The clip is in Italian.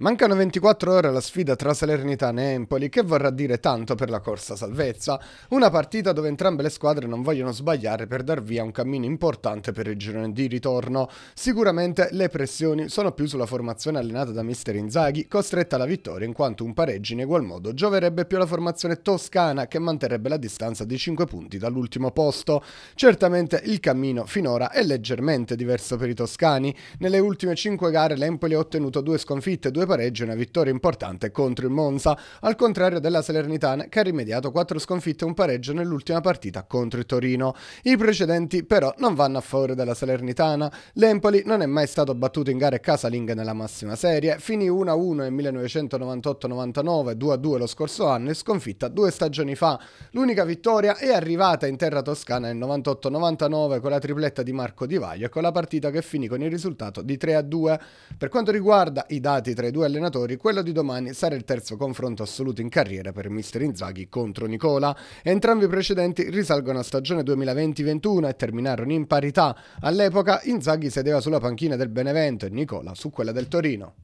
Mancano 24 ore alla sfida tra Salernitana e Empoli, che vorrà dire tanto per la corsa salvezza. Una partita dove entrambe le squadre non vogliono sbagliare per dar via un cammino importante per il girone di ritorno. Sicuramente le pressioni sono più sulla formazione allenata da Mister Inzaghi, costretta alla vittoria in quanto un pareggio in egual modo gioverebbe più alla formazione toscana, che manterrebbe la distanza di 5 punti dall'ultimo posto. Certamente il cammino finora è leggermente diverso per i toscani. Nelle ultime 5 gare l'Empoli ha ottenuto due sconfitte, due pareggio e una vittoria importante contro il Monza, al contrario della Salernitana che ha rimediato quattro sconfitte e un pareggio nell'ultima partita contro il Torino. I precedenti però non vanno a favore della Salernitana, l'Empoli non è mai stato battuto in gare casalinghe nella massima serie, finì 1-1 nel 1998-99, 2-2 lo scorso anno e sconfitta due stagioni fa. L'unica vittoria è arrivata in terra toscana nel 98-99 con la tripletta di Marco Di Vaglio e con la partita che finì con il risultato di 3-2. Per quanto riguarda i dati tra i due due allenatori, quello di domani sarà il terzo confronto assoluto in carriera per mister Inzaghi contro Nicola. Entrambi i precedenti risalgono a stagione 2020-21 e terminarono in parità. All'epoca Inzaghi sedeva sulla panchina del Benevento e Nicola su quella del Torino.